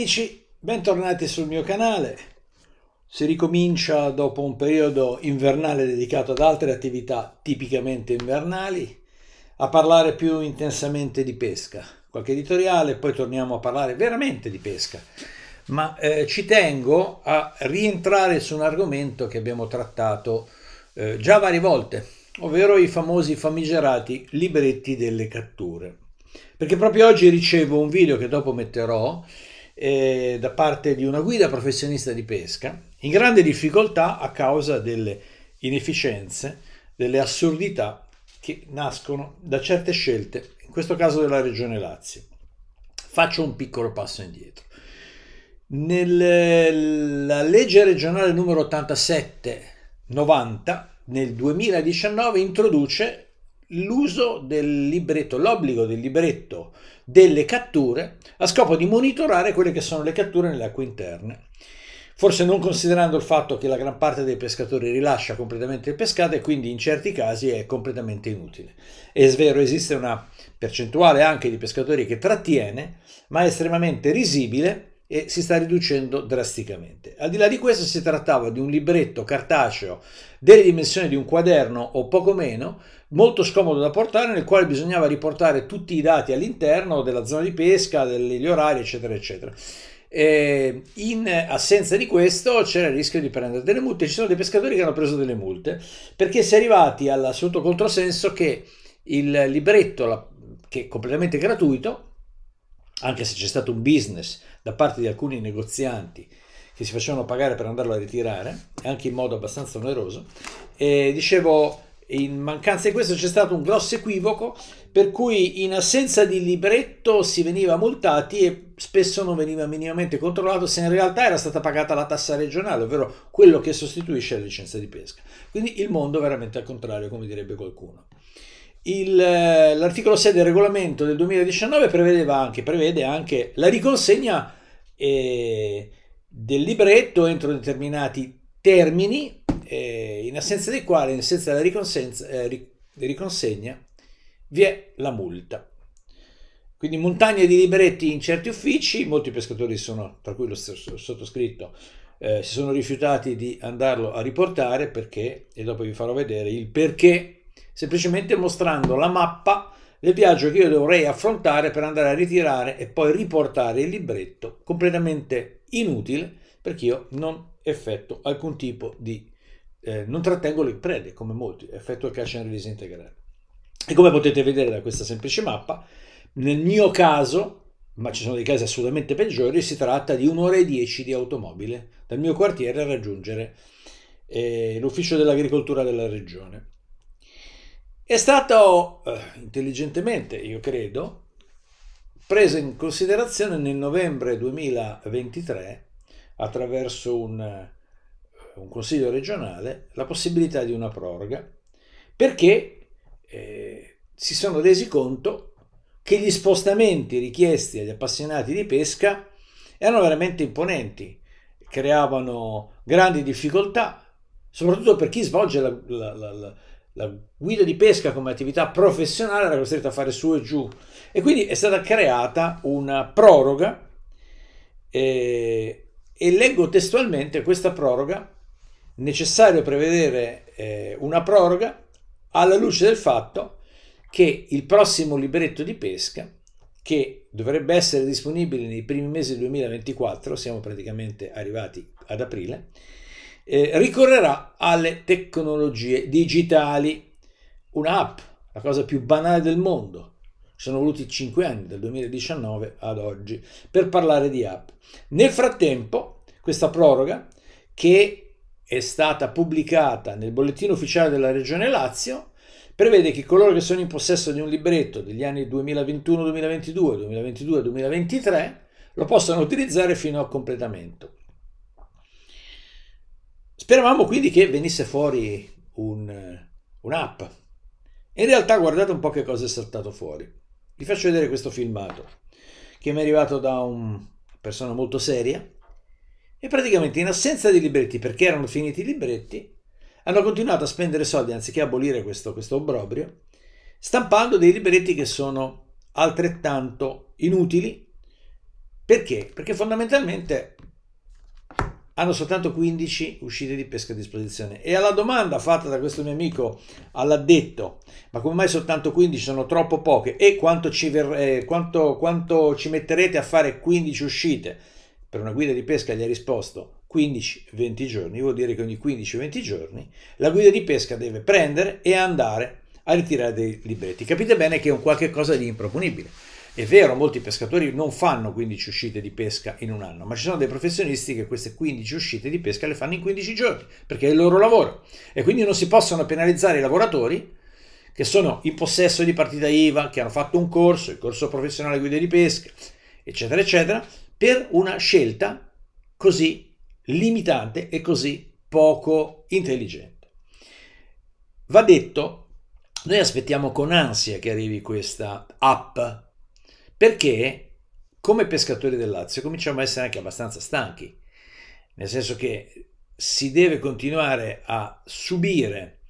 amici, bentornati sul mio canale. Si ricomincia dopo un periodo invernale dedicato ad altre attività tipicamente invernali a parlare più intensamente di pesca. Qualche editoriale, poi torniamo a parlare veramente di pesca. Ma eh, ci tengo a rientrare su un argomento che abbiamo trattato eh, già varie volte, ovvero i famosi famigerati libretti delle catture. Perché proprio oggi ricevo un video che dopo metterò eh, da parte di una guida professionista di pesca, in grande difficoltà a causa delle inefficienze, delle assurdità che nascono da certe scelte, in questo caso della Regione Lazio. Faccio un piccolo passo indietro. Nella legge regionale numero 87 90 nel 2019 introduce l'uso del libretto, l'obbligo del libretto delle catture a scopo di monitorare quelle che sono le catture nelle acque interne. Forse non considerando il fatto che la gran parte dei pescatori rilascia completamente il pescato e quindi in certi casi è completamente inutile. È vero, esiste una percentuale anche di pescatori che trattiene, ma è estremamente risibile e si sta riducendo drasticamente. Al di là di questo si trattava di un libretto cartaceo delle dimensioni di un quaderno o poco meno, molto scomodo da portare, nel quale bisognava riportare tutti i dati all'interno della zona di pesca, degli orari, eccetera, eccetera. E in assenza di questo c'era il rischio di prendere delle multe. Ci sono dei pescatori che hanno preso delle multe perché si è arrivati all'assoluto controsenso che il libretto, che è completamente gratuito, anche se c'è stato un business da parte di alcuni negozianti che si facevano pagare per andarlo a ritirare, anche in modo abbastanza oneroso, e dicevo in mancanza di questo c'è stato un grosso equivoco per cui in assenza di libretto si veniva multati e spesso non veniva minimamente controllato se in realtà era stata pagata la tassa regionale, ovvero quello che sostituisce la licenza di pesca. Quindi il mondo veramente al contrario, come direbbe qualcuno. Eh, l'articolo 6 del regolamento del 2019 prevedeva anche, prevede anche la riconsegna eh, del libretto entro determinati termini, eh, in assenza dei quali, in assenza della eh, riconsegna, vi è la multa. Quindi montagne di libretti in certi uffici, molti pescatori sono, tra cui lo stesso sottoscritto, eh, si sono rifiutati di andarlo a riportare perché, e dopo vi farò vedere il perché semplicemente mostrando la mappa del viaggio che io dovrei affrontare per andare a ritirare e poi riportare il libretto completamente inutile perché io non effetto alcun tipo di eh, non trattengo le prede come molti effetto il cash and release integrale e come potete vedere da questa semplice mappa nel mio caso ma ci sono dei casi assolutamente peggiori si tratta di un'ora e dieci di automobile dal mio quartiere a raggiungere eh, l'ufficio dell'agricoltura della regione è stato eh, intelligentemente, io credo, preso in considerazione nel novembre 2023 attraverso un, eh, un consiglio regionale la possibilità di una proroga perché eh, si sono resi conto che gli spostamenti richiesti agli appassionati di pesca erano veramente imponenti, creavano grandi difficoltà, soprattutto per chi svolge la, la, la, la guida di pesca come attività professionale era costretta a fare su e giù e quindi è stata creata una proroga eh, e leggo testualmente questa proroga necessario prevedere eh, una proroga alla luce del fatto che il prossimo libretto di pesca che dovrebbe essere disponibile nei primi mesi del 2024 siamo praticamente arrivati ad aprile eh, ricorrerà alle tecnologie digitali. Un'app, la cosa più banale del mondo. Ci sono voluti 5 anni, dal 2019 ad oggi, per parlare di app. Nel frattempo, questa proroga, che è stata pubblicata nel bollettino ufficiale della Regione Lazio, prevede che coloro che sono in possesso di un libretto degli anni 2021-2022, 2022-2023, lo possano utilizzare fino a completamento. Speravamo quindi che venisse fuori un, un'app. In realtà guardate un po' che cosa è saltato fuori. Vi faccio vedere questo filmato che mi è arrivato da una persona molto seria e praticamente in assenza di libretti, perché erano finiti i libretti, hanno continuato a spendere soldi anziché abolire questo, questo obbrobrio, stampando dei libretti che sono altrettanto inutili. Perché? Perché fondamentalmente hanno soltanto 15 uscite di pesca a disposizione. E alla domanda fatta da questo mio amico all'addetto, ma come mai soltanto 15 sono troppo poche e quanto ci, ver- eh, quanto, quanto ci metterete a fare 15 uscite? Per una guida di pesca gli ha risposto 15-20 giorni, vuol dire che ogni 15-20 giorni la guida di pesca deve prendere e andare a ritirare dei libretti. Capite bene che è un qualche cosa di improponibile. È vero, molti pescatori non fanno 15 uscite di pesca in un anno, ma ci sono dei professionisti che queste 15 uscite di pesca le fanno in 15 giorni, perché è il loro lavoro. E quindi non si possono penalizzare i lavoratori che sono in possesso di partita IVA, che hanno fatto un corso, il corso professionale guida di pesca, eccetera, eccetera, per una scelta così limitante e così poco intelligente. Va detto, noi aspettiamo con ansia che arrivi questa app perché come pescatori del Lazio cominciamo a essere anche abbastanza stanchi, nel senso che si deve continuare a subire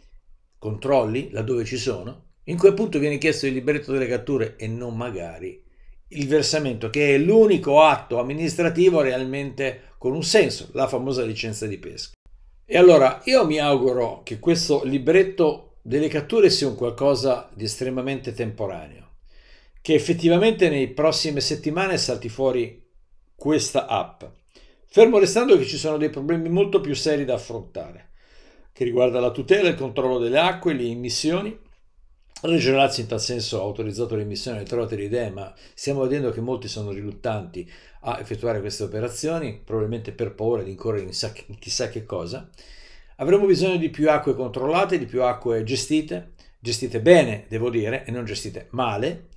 controlli laddove ci sono, in quel punto viene chiesto il libretto delle catture e non magari il versamento, che è l'unico atto amministrativo realmente con un senso, la famosa licenza di pesca. E allora io mi auguro che questo libretto delle catture sia un qualcosa di estremamente temporaneo, che effettivamente nei prossime settimane salti fuori questa app. Fermo restando che ci sono dei problemi molto più seri da affrontare, che riguarda la tutela, il controllo delle acque, le emissioni. Reggio Lazio in tal senso ha autorizzato le emissioni, trovate le idee, ma stiamo vedendo che molti sono riluttanti a effettuare queste operazioni, probabilmente per paura di incorrere in chissà che cosa. Avremo bisogno di più acque controllate, di più acque gestite, gestite bene, devo dire, e non gestite male,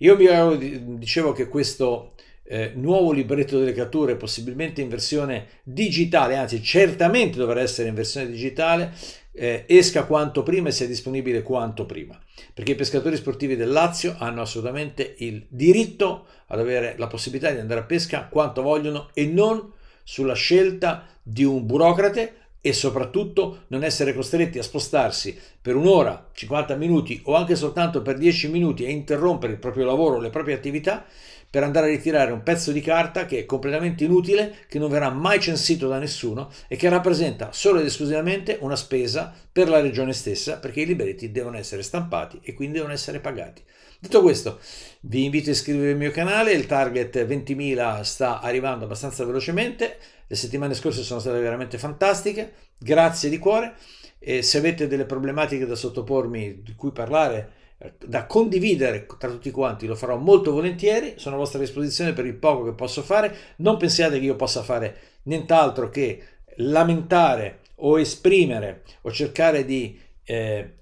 io mi ero, eh, dicevo che questo eh, nuovo libretto delle catture, possibilmente in versione digitale, anzi certamente dovrà essere in versione digitale, eh, esca quanto prima e sia disponibile quanto prima, perché i pescatori sportivi del Lazio hanno assolutamente il diritto ad avere la possibilità di andare a pesca quanto vogliono e non sulla scelta di un burocrate e soprattutto non essere costretti a spostarsi per un'ora, 50 minuti o anche soltanto per 10 minuti e interrompere il proprio lavoro le proprie attività per andare a ritirare un pezzo di carta che è completamente inutile, che non verrà mai censito da nessuno e che rappresenta solo ed esclusivamente una spesa per la regione stessa perché i libretti devono essere stampati e quindi devono essere pagati. Detto questo, vi invito a iscrivervi al mio canale, il target 20.000 sta arrivando abbastanza velocemente le settimane scorse sono state veramente fantastiche, grazie di cuore. E se avete delle problematiche da sottopormi, di cui parlare, eh, da condividere tra tutti quanti, lo farò molto volentieri, sono a vostra disposizione per il poco che posso fare, non pensiate che io possa fare nient'altro che lamentare o esprimere o cercare di eh,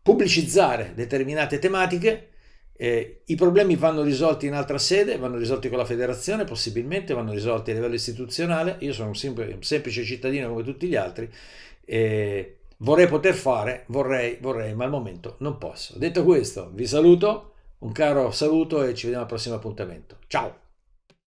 pubblicizzare determinate tematiche, eh, I problemi vanno risolti in altra sede, vanno risolti con la federazione, possibilmente vanno risolti a livello istituzionale. Io sono un, semplice, un semplice cittadino come tutti gli altri. Eh, vorrei poter fare, vorrei, vorrei, ma al momento non posso. Detto questo, vi saluto, un caro saluto e ci vediamo al prossimo appuntamento. Ciao!